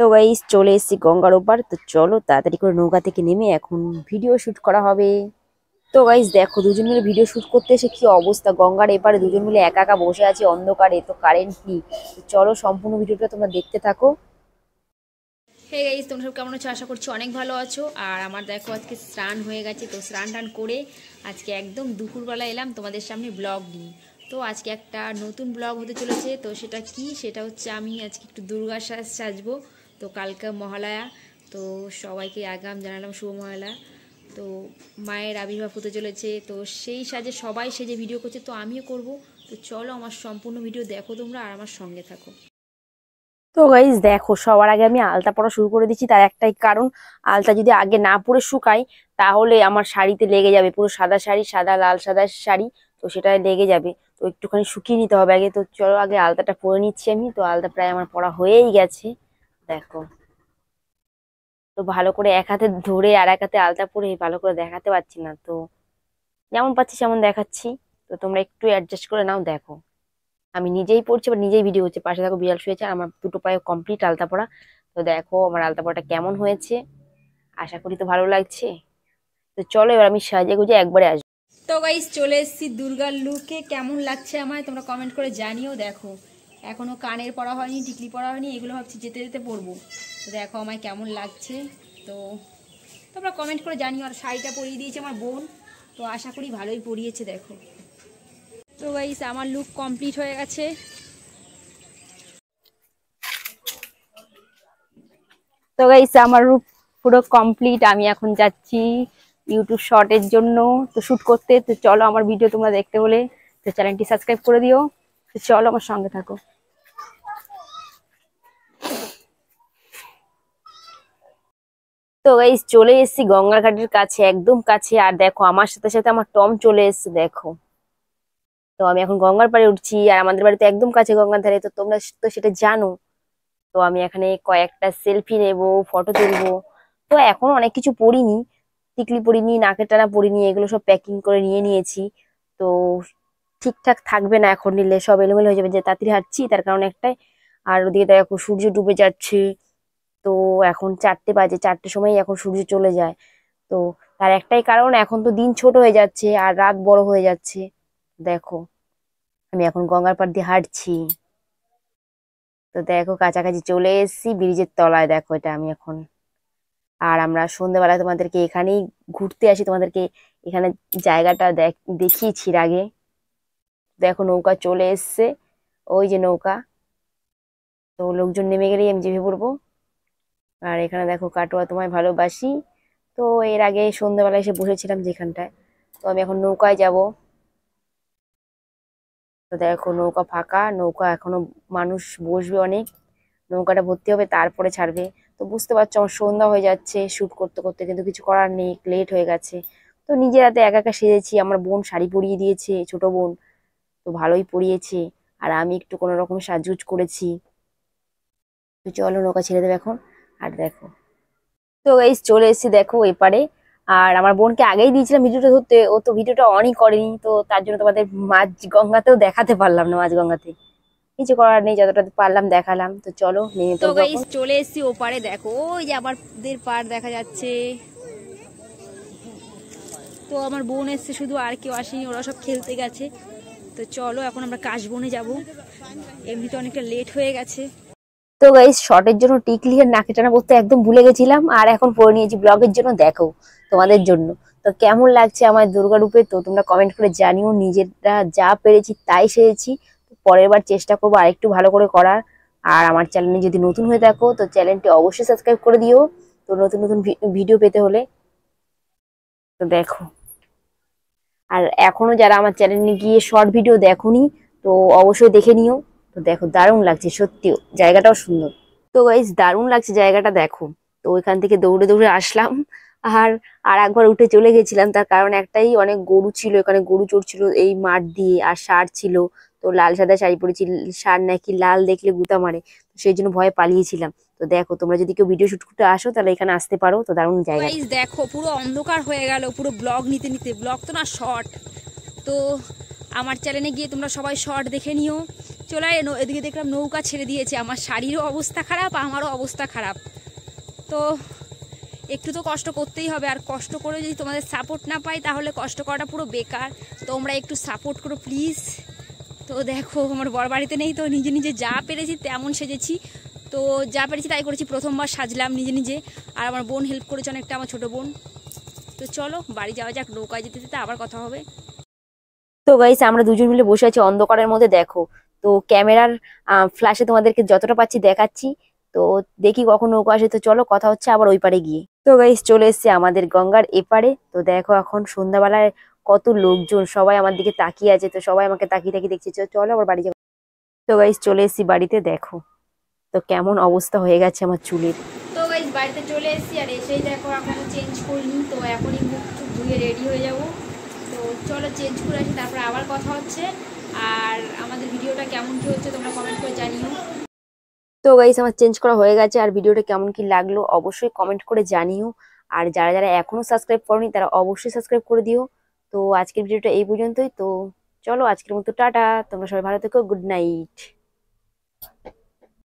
তো গাইস চলে এসেছি গঙ্গার ওপার তো চলো তাড়াতাড়ি করে নৌকা থেকে নেমে এখন ভিডিও শ্যুট করা হবে তো গাইস দেখো দুজন মিলে ভিডিও শ্যুট করতে এসে কি অবস্থা গঙ্গার এপারে দুজন মিলে একা একা বসে আছে অন্ধকারে তো কারেন্ট নেই চলো সম্পূর্ণ ভিডিওটা তোমরা দেখতে থাকো হে গাইজ তোমরা সব কেমন আছো আশা করছি অনেক ভালো আছো আর আমার দেখো আজকে স্নান হয়ে গেছে তো স্নান টান করে আজকে একদম দুপুরবেলা এলাম তোমাদের সামনে ব্লগ নিয়ে তো আজকে একটা নতুন ব্লগ হতে চলেছে তো সেটা কি সেটা হচ্ছে আমি আজকে একটু দুর্গা সাজ সাজবো তো কালকে মহালয়া তো সবাইকে আগাম জানালাম শুভ মহালয়া তো মায়ের আবির্ভাব হতে চলেছে তো সেই সাজে সবাই সেজে ভিডিও করছে তো আমিও করব তো চলো আমার সম্পূর্ণ ভিডিও দেখো তোমরা আর আমার সঙ্গে থাকো তো গাইজ দেখো সবার আগে আমি আলতা পরা শুরু করে দিচ্ছি তার একটাই কারণ আলতা যদি আগে না পরে শুকাই তাহলে আমার শাড়িতে লেগে যাবে পুরো সাদা শাড়ি সাদা লাল সাদা শাড়ি তো সেটা লেগে যাবে তো একটুখানি শুকিয়ে নিতে হবে আগে তো চলো আগে আলতাটা পরে নিচ্ছি আমি তো আলতা প্রায় আমার পরা হয়েই গেছে দেখো তো ভালো করে এক হাতে ধরে আর এক হাতে আলতা পরে ভালো করে দেখাতে পারছি না তো যেমন পাচ্ছি সেমন দেখাচ্ছি তো তোমরা একটু অ্যাডজাস্ট করে নাও দেখো আমি নিজেই পড়ছি বা নিজেই ভিডিও করছি পাশে দেখো বিড়াল শুয়েছে আমার দুটো পায়ে কমপ্লিট আলতা পড়া তো দেখো আমার আলতা পড়াটা কেমন হয়েছে আশা করি তো ভালো লাগছে তো চলো এবার আমি সাজে গুজে একবারে আসবো তো গাইস চলে এসেছি দুর্গার লুকে কেমন লাগছে আমার তোমরা কমেন্ট করে জানিও দেখো এখনও কানের পড়া হয়নি টিকলি পড়া হয়নি এগুলো ভাবছি যেতে যেতে পরবো তো দেখো আমায় কেমন লাগছে তো তোমরা কমেন্ট করে জানিও আর শাড়িটা পরিয়ে দিয়েছে আমার বোন তো আশা করি ভালোই পরিয়েছে দেখো তো গাইস আমার লুক কমপ্লিট হয়ে গেছে তো গাইস আমার রূপ পুরো কমপ্লিট আমি এখন যাচ্ছি ইউটিউব শর্টের জন্য তো শ্যুট করতে তো চলো আমার ভিডিও তোমরা দেখতে হলে তো চ্যানেলটি সাবস্ক্রাইব করে দিও তো চলো আমার সঙ্গে থাকো তো গাইস চলে এসেছি ঘাটের কাছে একদম কাছে আর দেখো আমার সাথে সাথে আমার টম চলে এসছে দেখো তো আমি এখন গঙ্গার পাড়ে উঠছি আর আমাদের বাড়িতে একদম কাছে গঙ্গার ধারে তো তোমরা তো সেটা জানো তো আমি এখানে কয়েকটা সেলফি নেব ফটো তুলবো তো এখন অনেক কিছু পড়িনি টিকলি পরিনি নাকের টানা পড়িনি এগুলো সব প্যাকিং করে নিয়ে নিয়েছি তো ঠিকঠাক থাকবে না এখন নিলে সব এলোমেলো হয়ে যাবে যে তাড়াতাড়ি হাঁটছি তার কারণ একটাই আর ওদিকে দেখো সূর্য ডুবে যাচ্ছে তো এখন চারটে বাজে চারটে সময় এখন সূর্য চলে যায় তো তার একটাই কারণ এখন তো দিন ছোট হয়ে যাচ্ছে আর রাত বড় হয়ে যাচ্ছে দেখো আমি এখন গঙ্গার পাড় দিয়ে হাঁটছি তো দেখো কাছাকাছি চলে এসেছি ব্রিজের তলায় দেখো এটা আমি এখন আর আমরা সন্ধ্যেবেলায় তোমাদেরকে এখানেই ঘুরতে আসি তোমাদেরকে এখানে জায়গাটা দেখিয়েছি আগে দেখো নৌকা চলে এসছে ওই যে নৌকা তো লোকজন নেমে গেলেই আমি জিভে পড়বো আর এখানে দেখো কাটোয়া তোমায় ভালোবাসি তো এর আগে সন্ধ্যাবেলায় এসে বসেছিলাম যেখানটায় তো আমি এখন নৌকায় যাব তো দেখো নৌকা ফাঁকা নৌকা এখনো মানুষ বসবে অনেক নৌকাটা ভর্তি হবে তারপরে ছাড়বে তো বুঝতে পারছো আমার সন্ধ্যা হয়ে যাচ্ছে শ্যুট করতে করতে কিন্তু কিছু করার নেই লেট হয়ে গেছে তো নিজের হাতে একা একা সেজেছি আমার বোন শাড়ি পরিয়ে দিয়েছে ছোট বোন তো ভালোই পড়িয়েছে আর আমি একটু কোনো রকম সাজুজ করেছি তো চলো নৌকা ছেড়ে দেবে এখন আর দেখো তো এই চলে এসেছি দেখো এপারে আর আমার বোনকে আগেই দিয়েছিলাম ভিডিওটা ধরতে ও তো ভিডিওটা অনই করেনি তো তার জন্য তোমাদের মাছ গঙ্গাতেও দেখাতে পারলাম না মাছ গঙ্গাতে কিছু করার নেই যতটা পারলাম দেখালাম তো চলো নিয়ে তো গাইস চলে এসেছি ওপারে দেখো ওই যে আমাদের পার দেখা যাচ্ছে তো আমার বোন এসছে শুধু আর কেউ আসেনি ওরা সব খেলতে গেছে তো চলো এখন আমরা কাশবনে যাব এমনিতে অনেকটা লেট হয়ে গেছে তো গাইস শর্টের জন্য টিকলি আর নাকি টানা বলতে একদম ভুলে গেছিলাম আর এখন পরে নিয়েছি ব্লগের জন্য দেখো তোমাদের জন্য তো কেমন লাগছে আমার দুর্গারূপে তো তোমরা কমেন্ট করে জানিও নিজেরা যা পেরেছি তাই সেরেছি পরের বার চেষ্টা করবো আরেকটু ভালো করে করার আর আমার চ্যানেলে যদি নতুন হয়ে থাকো তো চ্যানেলটি অবশ্যই সাবস্ক্রাইব করে দিও তো নতুন নতুন ভিডিও পেতে হলে তো দেখো আর এখনো যারা আমার চ্যানেলে গিয়ে শর্ট ভিডিও দেখনি তো অবশ্যই দেখে নিও তো দেখো দারুণ লাগছে সত্যিও জায়গাটাও সুন্দর তো গাইজ দারুণ লাগছে জায়গাটা দেখো তো ওইখান থেকে দৌড়ে দৌড়ে আসলাম আর আর একবার উঠে চলে গেছিলাম তার কারণ একটাই অনেক গরু ছিল এখানে গরু চড়ছিল এই মাঠ দিয়ে আর সার ছিল তো লাল সাদা শাড়ি পরেছি সার নাকি লাল দেখলে গুতা মারে সেই জন্য ভয়ে পালিয়েছিলাম তো দেখো তোমরা যদি কেউ ভিডিও শুট করতে আসো তাহলে এখানে আসতে পারো তো দারুণ জায়গা দেখো পুরো অন্ধকার হয়ে গেল পুরো ব্লগ নিতে নিতে ব্লগ তো না শর্ট তো আমার চ্যানেলে গিয়ে তোমরা সবাই শর্ট দেখে নিও চলে এলো এদিকে দেখলাম নৌকা ছেড়ে দিয়েছে আমার শাড়িরও অবস্থা খারাপ আমারও অবস্থা খারাপ তো একটু তো কষ্ট করতেই হবে আর কষ্ট করে যদি তোমাদের সাপোর্ট না পাই তাহলে কষ্ট করাটা পুরো বেকার তোমরা একটু সাপোর্ট করো প্লিজ তো দেখো আমার বড় বাড়িতে নেই তো নিজে নিজে যা পেরেছি তেমন সেজেছি তো যা পেরেছি তাই করেছি প্রথমবার সাজলাম নিজে নিজে আর আমার বোন হেল্প করেছে অনেকটা আমার ছোটো বোন তো চলো বাড়ি যাওয়া যাক নৌকায় যেতে যেতে আবার কথা হবে তো গাইস আমরা দুজন মিলে বসে আছি অন্ধকারের মধ্যে দেখো তো ক্যামেরার ফ্ল্যাশে তোমাদেরকে যতটা পাচ্ছি দেখাচ্ছি তো দেখি কখন নৌকা আসে তো চলো কথা হচ্ছে আবার ওই পারে গিয়ে তো গাইস চলে এসছে আমাদের গঙ্গার এপারে তো দেখো এখন সন্ধ্যাবেলায় কত লোকজন সবাই আমার দিকে তাকিয়ে আছে তো সবাই আমাকে তাকিয়ে তাকিয়ে দেখছে চলো আবার বাড়ি যাবো তো গাইজ চলে এসেছি বাড়িতে দেখো তো কেমন অবস্থা হয়ে গেছে আমার চুলের তো গাইজ বাড়িতে চলে এসেছি আর এসেই দেখো এখন চেঞ্জ করিনি তো এখনই মুখ ধুয়ে রেডি হয়ে যাব তো চলো চেঞ্জ করে আসি তারপর আবার কথা হচ্ছে আর আমাদের ভিডিওটা কেমন কী হচ্ছে তোমরা কমেন্ট করে জানিও তো গাইস আমার চেঞ্জ করা হয়ে গেছে আর ভিডিওটা কেমন কি লাগলো অবশ্যই কমেন্ট করে জানিও আর যারা যারা এখনও সাবস্ক্রাইব করনি তারা অবশ্যই সাবস্ক্রাইব করে দিও তো আজকের ভিডিওটা এই পর্যন্তই তো চলো আজকের মতো টাটা তোমরা সবাই ভালো থেকো গুড নাইট